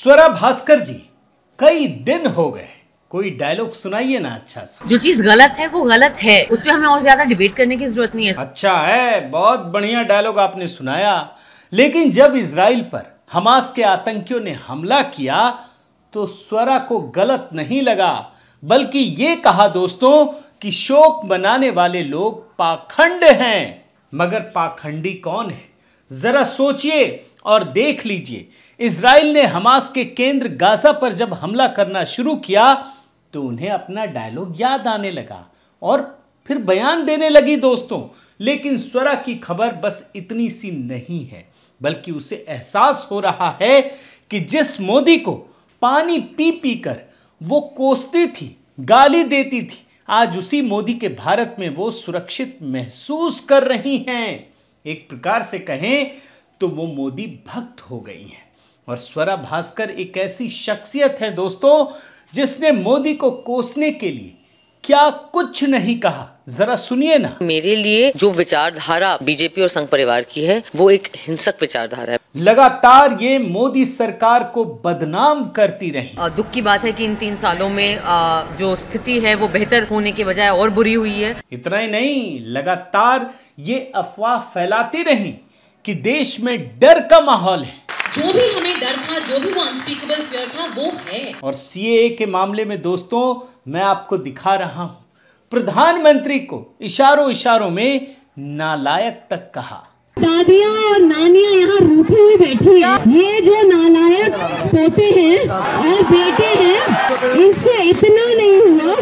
स्वरा भास्कर जी कई दिन हो गए कोई डायलॉग सुनाइए ना अच्छा सा जो चीज गलत है वो गलत है उस पर हमें और ज्यादा डिबेट करने की जरूरत नहीं है अच्छा है बहुत बढ़िया डायलॉग आपने सुनाया लेकिन जब इसराइल पर हमास के आतंकियों ने हमला किया तो स्वरा को गलत नहीं लगा बल्कि ये कहा दोस्तों कि शोक मनाने वाले लोग पाखंड हैं मगर पाखंडी कौन है जरा सोचिए और देख लीजिए इसराइल ने हमास के केंद्र गाजा पर जब हमला करना शुरू किया तो उन्हें अपना डायलॉग याद आने लगा और फिर बयान देने लगी दोस्तों लेकिन स्वरा की खबर बस इतनी सी नहीं है बल्कि उसे एहसास हो रहा है कि जिस मोदी को पानी पी पी कर वो कोसती थी गाली देती थी आज उसी मोदी के भारत में वो सुरक्षित महसूस कर रही हैं एक प्रकार से कहें तो वो मोदी भक्त हो गई हैं और स्वरा भास्कर एक ऐसी शख्सियत है दोस्तों जिसने मोदी को कोसने के लिए क्या कुछ नहीं कहा जरा सुनिए ना मेरे लिए जो विचारधारा बीजेपी और संघ परिवार की है वो एक हिंसक विचारधारा है लगातार ये मोदी सरकार को बदनाम करती रही दुख की बात है कि इन तीन सालों में आ, जो स्थिति है वो बेहतर होने के बजाय और बुरी हुई है इतना ही नहीं लगातार ये अफवाह फैलाती रही कि देश में डर का माहौल है जो भी हमें डर था जो भी वो अनस्पीकेबल फियर था वो है और सीए के मामले में दोस्तों मैं आपको दिखा रहा हूं प्रधानमंत्री को इशारों इशारों में नालायक तक कहा दादिया और नानिया यहाँ रूठी हुई बैठी है ये जो नालायक पोते हैं और बेटे हैं इससे इतना नहीं हुआ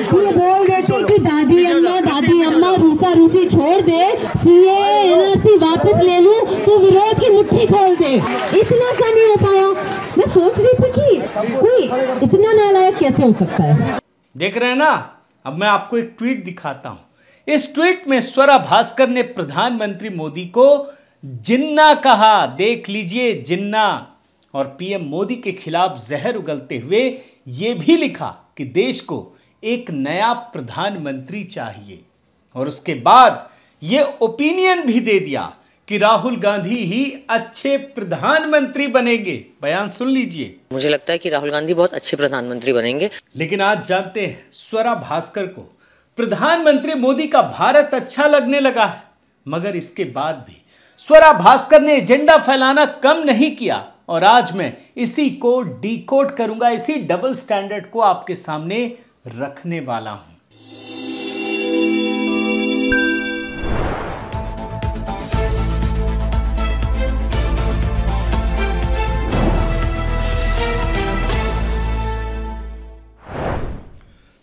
इसलिए बोल रहे थे कि दादी अम्मा दादी अम्मा रूसा रूसी छोड़ दे सीए एनआरसी वापस ले लू तो विरोध की मुट्ठी खोल दे इतना सा नहीं हो पाया मैं सोच रही थी कि कोई इतना नालायक कैसे हो सकता है देख रहे हैं ना अब मैं आपको एक ट्वीट दिखाता हूँ इस ट्वीट में स्वरा भास्कर ने प्रधानमंत्री मोदी को जिन्ना कहा देख लीजिए जिन्ना और पीएम मोदी के खिलाफ जहर उगलते हुए यह भी लिखा कि देश को एक नया प्रधानमंत्री चाहिए और उसके बाद यह ओपिनियन भी दे दिया कि राहुल गांधी ही अच्छे प्रधानमंत्री बनेंगे बयान सुन लीजिए मुझे लगता है कि राहुल गांधी बहुत अच्छे प्रधानमंत्री बनेंगे लेकिन आज जानते हैं स्वरा भास्कर को प्रधानमंत्री मोदी का भारत अच्छा लगने लगा है मगर इसके बाद भी स्वरा भास्कर ने एजेंडा फैलाना कम नहीं किया और आज मैं इसी को डीकोड करूंगा इसी डबल स्टैंडर्ड को आपके सामने रखने वाला हूं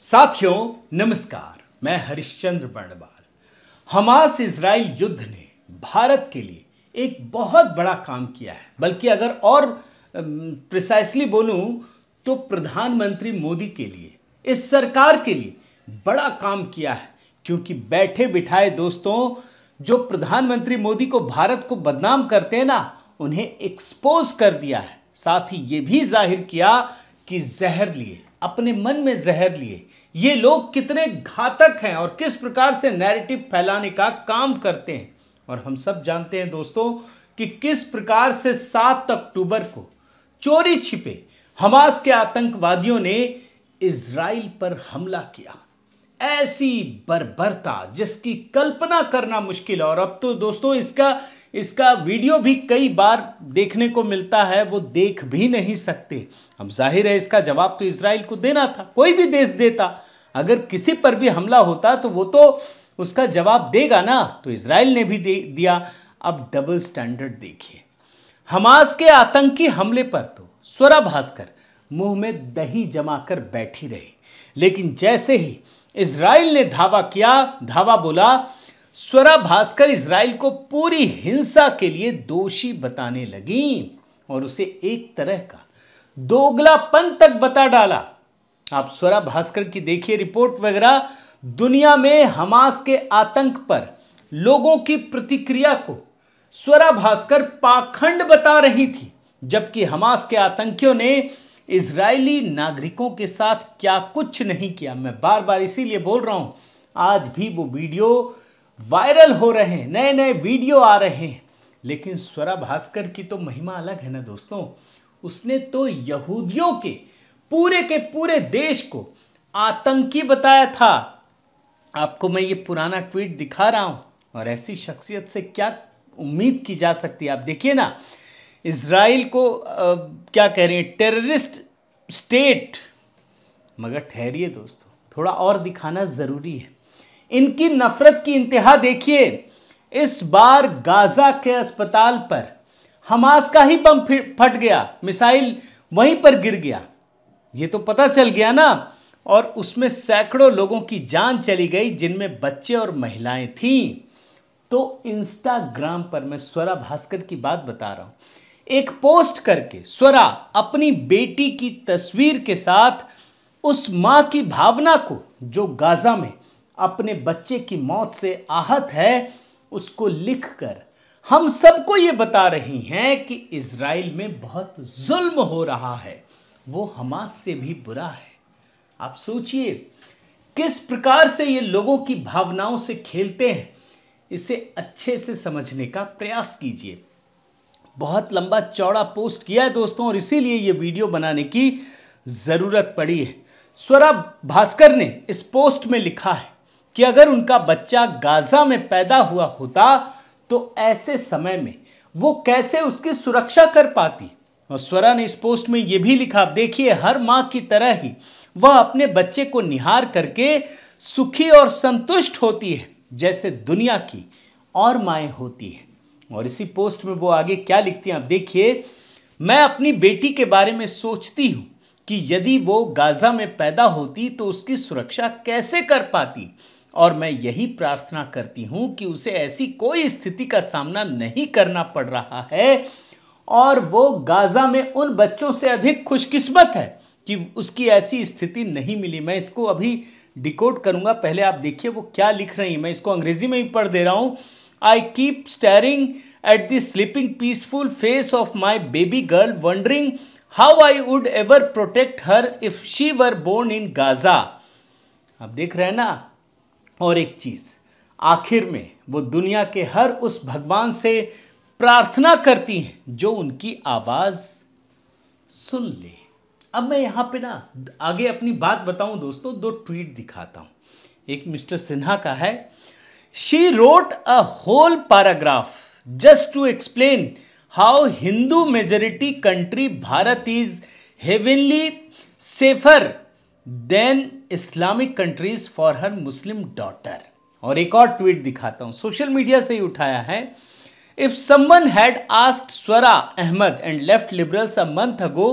साथियों नमस्कार मैं हरिश्चंद्र बर्णवाल हमास इसराइल युद्ध ने भारत के लिए एक बहुत बड़ा काम किया है बल्कि अगर और प्रिसाइसली बोलूं तो प्रधानमंत्री मोदी के लिए इस सरकार के लिए बड़ा काम किया है क्योंकि बैठे बिठाए दोस्तों जो प्रधानमंत्री मोदी को भारत को बदनाम करते हैं ना उन्हें एक्सपोज कर दिया है साथ ही ये भी जाहिर किया कि जहर लिए अपने मन में जहर लिए ये लोग कितने घातक हैं और किस प्रकार से नैरेटिव फैलाने का काम करते हैं और हम सब जानते हैं दोस्तों कि किस प्रकार से 7 अक्टूबर को चोरी छिपे हमास के आतंकवादियों ने इसराइल पर हमला किया ऐसी बर्बरता जिसकी कल्पना करना मुश्किल है और अब तो दोस्तों इसका इसका वीडियो भी कई बार देखने को मिलता है वो देख भी नहीं सकते अब जाहिर है इसका जवाब तो इसराइल को देना था कोई भी देश देता अगर किसी पर भी हमला होता तो वो तो उसका जवाब देगा ना तो इसराइल ने भी दे दिया अब डबल स्टैंडर्ड देखिए हमास के आतंकी हमले पर तो स्वरा भास्कर मुंह में दही जमा कर बैठी रही लेकिन जैसे ही इसराइल ने धावा किया धावा बोला स्वरा भास्कर इसराइल को पूरी हिंसा के लिए दोषी बताने लगी और उसे एक तरह का दोगलापन तक बता डाला आप स्वरा भास्कर की देखिए रिपोर्ट वगैरह दुनिया में हमास के आतंक पर लोगों की प्रतिक्रिया को स्वरा भास्कर पाखंड बता रही थी जबकि हमास के आतंकियों ने इसराइली नागरिकों के साथ क्या कुछ नहीं किया मैं बार बार इसीलिए बोल रहा हूं आज भी वो वीडियो वायरल हो रहे हैं नए नए वीडियो आ रहे हैं लेकिन स्वरा भास्कर की तो महिमा अलग है ना दोस्तों उसने तो यहूदियों के पूरे के पूरे देश को आतंकी बताया था आपको मैं ये पुराना ट्वीट दिखा रहा हूं और ऐसी शख्सियत से क्या उम्मीद की जा सकती है आप देखिए ना इसराइल को आ, क्या कह रहे हैं टेररिस्ट स्टेट मगर ठहरिए दोस्तों थोड़ा और दिखाना ज़रूरी है इनकी नफरत की इंतहा देखिए इस बार गाजा के अस्पताल पर हमास का ही बम फट गया मिसाइल वहीं पर गिर गया ये तो पता चल गया ना और उसमें सैकड़ों लोगों की जान चली गई जिनमें बच्चे और महिलाएं थीं तो इंस्टाग्राम पर मैं स्वरा भास्कर की बात बता रहा हूं एक पोस्ट करके स्वरा अपनी बेटी की तस्वीर के साथ उस मां की भावना को जो गाजा में अपने बच्चे की मौत से आहत है उसको लिखकर हम सबको ये बता रही हैं कि इसराइल में बहुत जुल्म हो रहा है वो हमास से भी बुरा है आप सोचिए किस प्रकार से ये लोगों की भावनाओं से खेलते हैं इसे अच्छे से समझने का प्रयास कीजिए बहुत लंबा चौड़ा पोस्ट किया है दोस्तों और इसीलिए ये वीडियो बनाने की ज़रूरत पड़ी है स्वरा भास्कर ने इस पोस्ट में लिखा है कि अगर उनका बच्चा गाजा में पैदा हुआ होता तो ऐसे समय में वो कैसे उसकी सुरक्षा कर पाती और स्वरा ने इस पोस्ट में यह भी लिखा आप देखिए हर माँ की तरह ही वह अपने बच्चे को निहार करके सुखी और संतुष्ट होती है जैसे दुनिया की और माए होती हैं और इसी पोस्ट में वो आगे क्या लिखती हैं आप देखिए मैं अपनी बेटी के बारे में सोचती हूँ कि यदि वो गाज़ा में पैदा होती तो उसकी सुरक्षा कैसे कर पाती और मैं यही प्रार्थना करती हूँ कि उसे ऐसी कोई स्थिति का सामना नहीं करना पड़ रहा है और वो गाज़ा में उन बच्चों से अधिक खुशकिस्मत है कि उसकी ऐसी स्थिति नहीं मिली मैं इसको अभी डिकोड करूँगा पहले आप देखिए वो क्या लिख रही हैं मैं इसको अंग्रेजी में ही पढ़ दे रहा हूँ I keep staring at the sleeping peaceful face of my baby girl wondering how I would ever protect her if she were born in Gaza आप देख रहे हैं ना और एक चीज़ आखिर में वो दुनिया के हर उस भगवान से प्रार्थना करती हैं जो उनकी आवाज़ सुन ले अब मैं यहाँ पे ना आगे अपनी बात बताऊं दोस्तों दो ट्वीट दिखाता हूँ एक मिस्टर सिन्हा का है she wrote a whole paragraph just to explain how Hindu majority country Bharat is heavenly safer than Islamic countries for her Muslim daughter और एक और ट्वीट दिखाता हूं सोशल मीडिया से ही उठाया है if someone had asked Swara Ahmad and left liberals a month ago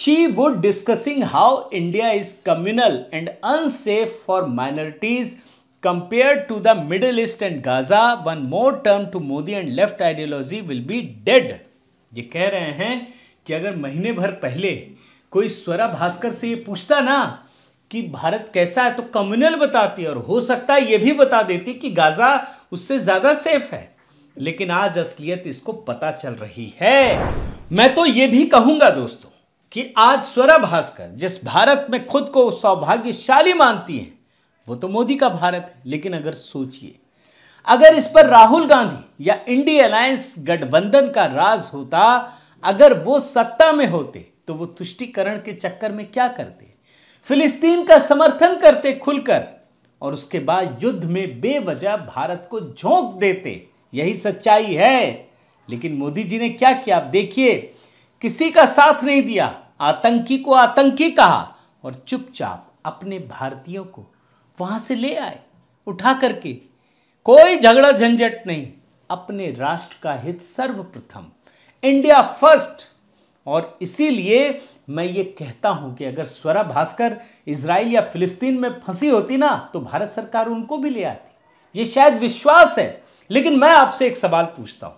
she would discussing how India is communal and unsafe for minorities compare to the Middle East and Gaza one more term to Modi and left ideology will be dead ये कह रहे हैं कि अगर महीने भर पहले कोई स्वरा भास्कर से ये पूछता ना कि भारत कैसा है तो कम्युनल बताती और हो सकता है ये भी बता देती कि गाजा उससे ज़्यादा सेफ है लेकिन आज असलियत इसको पता चल रही है मैं तो ये भी कहूंगा दोस्तों कि आज स्वरा भास्कर जिस भारत में खुद को सौभाग्यशाली मानती है वो तो मोदी का भारत है लेकिन अगर सोचिए अगर इस पर राहुल गांधी या इंडी अलायंस गठबंधन का राज होता अगर वो सत्ता में होते तो वो तुष्टिकरण के चक्कर में क्या करते फिलिस्तीन का समर्थन करते खुलकर और उसके बाद युद्ध में बेवजह भारत को झोंक देते यही सच्चाई है लेकिन मोदी जी ने क्या किया आप देखिए किसी का साथ नहीं दिया आतंकी को आतंकी कहा और चुपचाप अपने भारतीयों को वहां से ले आए उठा करके कोई झगड़ा झंझट नहीं अपने राष्ट्र का हित सर्वप्रथम इंडिया फर्स्ट और इसीलिए मैं ये कहता हूं कि अगर स्वरा भास्कर इसराइल या फिलिस्तीन में फंसी होती ना तो भारत सरकार उनको भी ले आती ये शायद विश्वास है लेकिन मैं आपसे एक सवाल पूछता हूं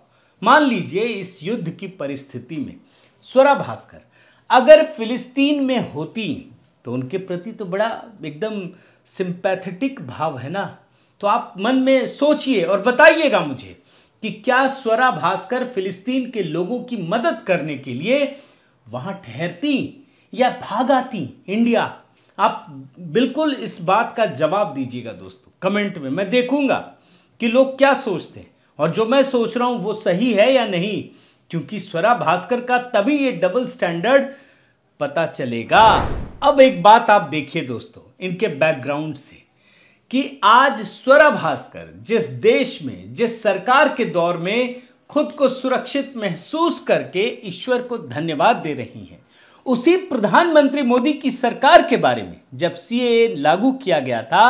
मान लीजिए इस युद्ध की परिस्थिति में स्वरा भास्कर अगर फिलिस्तीन में होती तो उनके प्रति तो बड़ा एकदम सिंपैथेटिक भाव है ना तो आप मन में सोचिए और बताइएगा मुझे कि क्या स्वरा भास्कर फिलिस्तीन के लोगों की मदद करने के लिए वहां ठहरती या भाग आती इंडिया आप बिल्कुल इस बात का जवाब दीजिएगा दोस्तों कमेंट में मैं देखूंगा कि लोग क्या सोचते हैं और जो मैं सोच रहा हूं वो सही है या नहीं क्योंकि स्वरा भास्कर का तभी ये डबल स्टैंडर्ड पता चलेगा अब एक बात आप देखिए दोस्तों इनके बैकग्राउंड से कि आज स्वरा भास्कर जिस देश में जिस सरकार के दौर में खुद को सुरक्षित महसूस करके ईश्वर को धन्यवाद दे रही हैं उसी प्रधानमंत्री मोदी की सरकार के बारे में जब सीए लागू किया गया था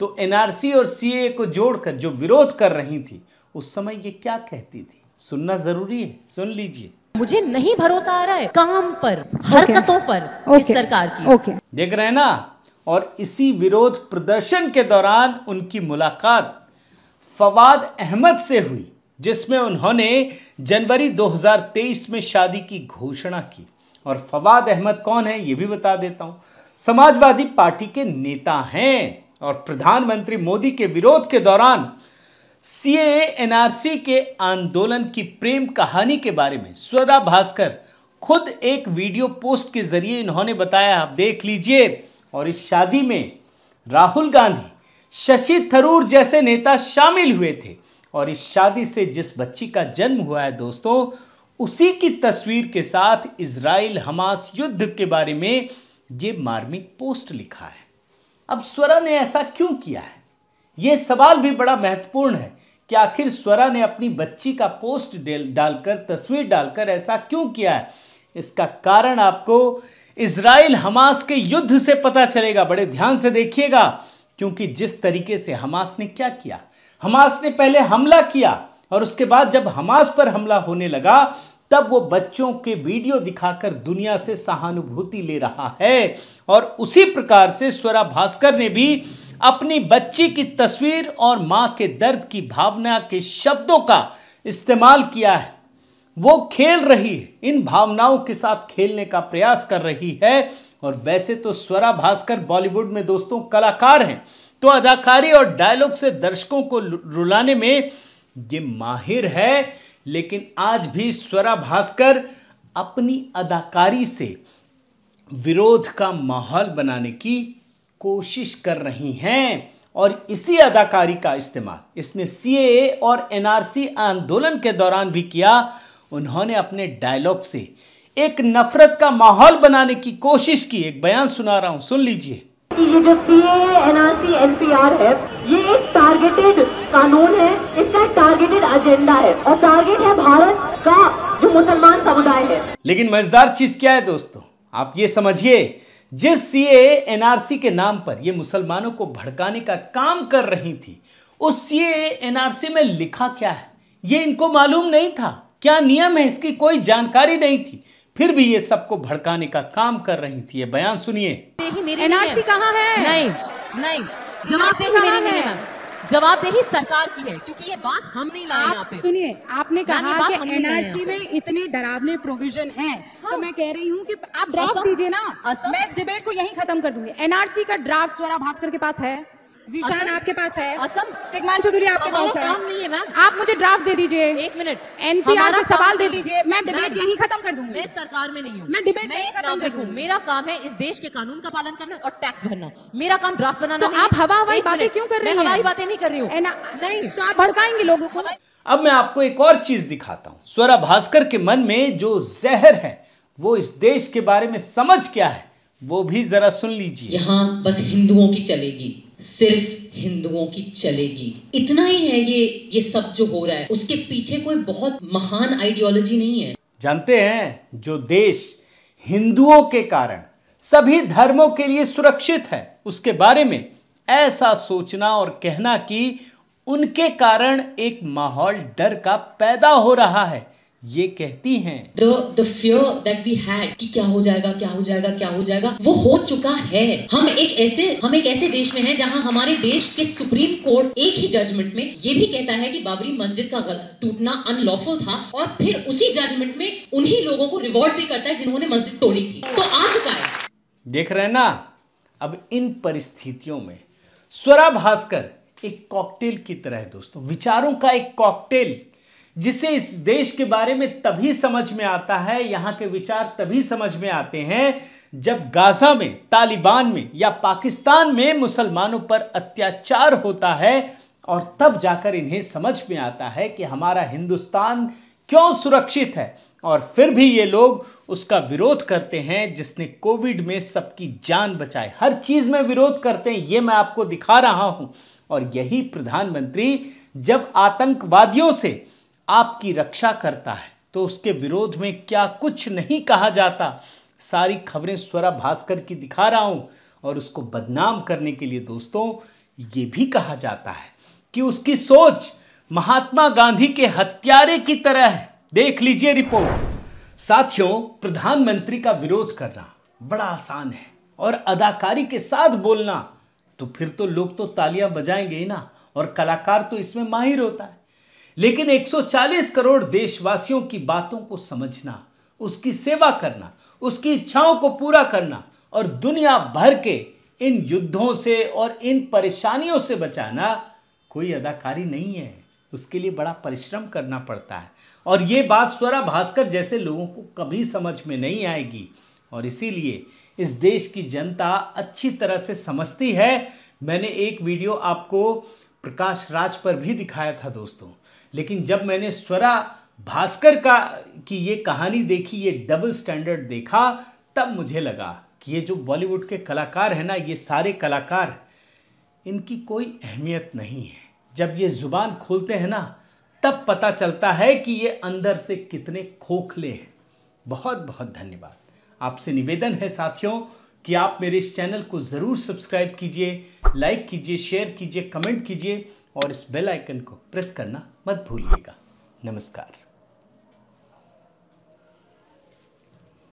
तो एनआरसी और सीए को जोड़कर जो विरोध कर रही थी उस समय ये क्या कहती थी सुनना जरूरी है सुन लीजिए मुझे नहीं भरोसा आ रहा है काम पर हरकतों पर okay. इस सरकार की okay. देख रहे हैं ना और इसी विरोध प्रदर्शन के दौरान उनकी मुलाकात फवाद अहमद से हुई जिसमें उन्होंने जनवरी 2023 में शादी की घोषणा की और फवाद अहमद कौन है ये भी बता देता हूँ समाजवादी पार्टी के नेता हैं और प्रधानमंत्री मोदी के विरोध के दौरान सी एनआरसी के आंदोलन की प्रेम कहानी के बारे में स्वरा भास्कर खुद एक वीडियो पोस्ट के जरिए इन्होंने बताया आप देख लीजिए और इस शादी में राहुल गांधी शशि थरूर जैसे नेता शामिल हुए थे और इस शादी से जिस बच्ची का जन्म हुआ है दोस्तों उसी की तस्वीर के साथ इसराइल हमास युद्ध के बारे में ये मार्मिक पोस्ट लिखा है अब स्वरा ने ऐसा क्यों किया है यह सवाल भी बड़ा महत्वपूर्ण है कि आखिर स्वरा ने अपनी बच्ची का पोस्ट डालकर तस्वीर डालकर ऐसा क्यों किया है इसका कारण आपको इसराइल हमास के युद्ध से पता चलेगा बड़े ध्यान से देखिएगा क्योंकि जिस तरीके से हमास ने क्या किया हमास ने पहले हमला किया और उसके बाद जब हमास पर हमला होने लगा तब वो बच्चों के वीडियो दिखाकर दुनिया से सहानुभूति ले रहा है और उसी प्रकार से स्वरा भास्कर ने भी अपनी बच्ची की तस्वीर और मां के दर्द की भावना के शब्दों का इस्तेमाल किया है वो खेल रही है इन भावनाओं के साथ खेलने का प्रयास कर रही है और वैसे तो स्वरा भास्कर बॉलीवुड में दोस्तों कलाकार हैं तो अदाकारी और डायलॉग से दर्शकों को रुलाने में ये माहिर है लेकिन आज भी स्वरा भास्कर अपनी अदाकारी से विरोध का माहौल बनाने की कोशिश कर रही हैं और इसी अदाकारी का इस्तेमाल इसने सी और एनआरसी आंदोलन के दौरान भी किया उन्होंने अपने डायलॉग से एक नफरत का माहौल बनाने की कोशिश की एक बयान सुना रहा हूँ सुन लीजिए कि ये जो सी एनआरसी एनपीआर है ये एक टारगेटेड कानून है इसका एक टारगेटेड एजेंडा है और टारगेट है भारत का जो मुसलमान समुदाय है लेकिन मजेदार चीज क्या है दोस्तों आप ये समझिए जिस सी एनआरसी के नाम पर ये मुसलमानों को भड़काने का काम कर रही थी उस सी एनआरसी में लिखा क्या है ये इनको मालूम नहीं था क्या नियम है इसकी कोई जानकारी नहीं थी फिर भी ये सबको भड़काने का काम कर रही थी ये बयान सुनिए एनआरसी कहाँ है नहीं नहीं जवाब मेरे जवाबदेही सरकार की है क्योंकि ये बात हम नहीं लाए आप सुनिए आपने कहा कि एनआरसी में इतने डरावने प्रोविजन हैं तो हाँ। तो मैं कह रही हूँ कि आप ड्राफ्ट दीजिए ना मैं इस डिबेट को यहीं खत्म कर दूंगी एनआरसी का ड्राफ्ट स्वरा भास्कर के पास है जीशान आपके पास है असम टिकमान चौधरी आपके पास है काम नहीं है मैम आप मुझे ड्राफ्ट दे दीजिए एक मिनट एनपीआर का सवाल दे दीजिए मैं डिबेट यही खत्म कर दूंगी मैं सरकार में नहीं हूँ मैं डिबेट मैं खत्म कर मेरा काम है इस देश के कानून का पालन करना और टैक्स भरना मेरा काम ड्राफ्ट बनाना तो आप हवा हवाई बातें क्यों कर रहे हैं हवाई बातें नहीं कर रही हूँ नहीं तो आप भड़काएंगे लोगों को अब मैं आपको एक और चीज दिखाता हूँ स्वरा भास्कर के मन में जो जहर है वो इस देश के बारे में समझ क्या है वो भी जरा सुन लीजिए यहाँ बस हिंदुओं की चलेगी सिर्फ हिंदुओं की चलेगी इतना ही है ये ये सब जो हो रहा है उसके पीछे कोई बहुत महान आइडियोलॉजी नहीं है जानते हैं जो देश हिंदुओं के कारण सभी धर्मों के लिए सुरक्षित है उसके बारे में ऐसा सोचना और कहना कि उनके कारण एक माहौल डर का पैदा हो रहा है ये कहती हैं the the fear that we had कि क्या हो जाएगा क्या हो जाएगा क्या हो जाएगा वो हो चुका है हम एक ऐसे हम एक ऐसे देश में हैं जहां हमारे देश के सुप्रीम कोर्ट एक ही जजमेंट में ये भी कहता है कि बाबरी मस्जिद का टूटना अनलॉफुल था और फिर उसी जजमेंट में उन्हीं लोगों को रिवॉर्ड भी करता है जिन्होंने मस्जिद तोड़ी थी तो आ चुका है देख रहे ना अब इन परिस्थितियों में स्वरा भास्कर एक कॉकटेल की तरह है दोस्तों विचारों का एक कॉकटेल जिसे इस देश के बारे में तभी समझ में आता है यहाँ के विचार तभी समझ में आते हैं जब गाजा में तालिबान में या पाकिस्तान में मुसलमानों पर अत्याचार होता है और तब जाकर इन्हें समझ में आता है कि हमारा हिंदुस्तान क्यों सुरक्षित है और फिर भी ये लोग उसका विरोध करते हैं जिसने कोविड में सबकी जान बचाई हर चीज़ में विरोध करते हैं ये मैं आपको दिखा रहा हूं और यही प्रधानमंत्री जब आतंकवादियों से आपकी रक्षा करता है तो उसके विरोध में क्या कुछ नहीं कहा जाता सारी खबरें स्वरा भास्कर की दिखा रहा हूं और उसको बदनाम करने के लिए दोस्तों ये भी कहा जाता है कि उसकी सोच महात्मा गांधी के हत्यारे की तरह है देख लीजिए रिपोर्ट साथियों प्रधानमंत्री का विरोध करना बड़ा आसान है और अदाकारी के साथ बोलना तो फिर तो लोग तो तालियां बजाएंगे ही ना और कलाकार तो इसमें माहिर होता है लेकिन 140 करोड़ देशवासियों की बातों को समझना उसकी सेवा करना उसकी इच्छाओं को पूरा करना और दुनिया भर के इन युद्धों से और इन परेशानियों से बचाना कोई अदाकारी नहीं है उसके लिए बड़ा परिश्रम करना पड़ता है और ये बात स्वरा भास्कर जैसे लोगों को कभी समझ में नहीं आएगी और इसीलिए इस देश की जनता अच्छी तरह से समझती है मैंने एक वीडियो आपको प्रकाश राज पर भी दिखाया था दोस्तों लेकिन जब मैंने स्वरा भास्कर का की ये कहानी देखी ये डबल स्टैंडर्ड देखा तब मुझे लगा कि ये जो बॉलीवुड के कलाकार हैं ना ये सारे कलाकार इनकी कोई अहमियत नहीं है जब ये ज़ुबान खोलते हैं ना तब पता चलता है कि ये अंदर से कितने खोखले हैं बहुत बहुत धन्यवाद आपसे निवेदन है साथियों कि आप मेरे इस चैनल को ज़रूर सब्सक्राइब कीजिए लाइक कीजिए शेयर कीजिए कमेंट कीजिए और इस बेल आइकन को प्रेस करना मत भूलिएगा नमस्कार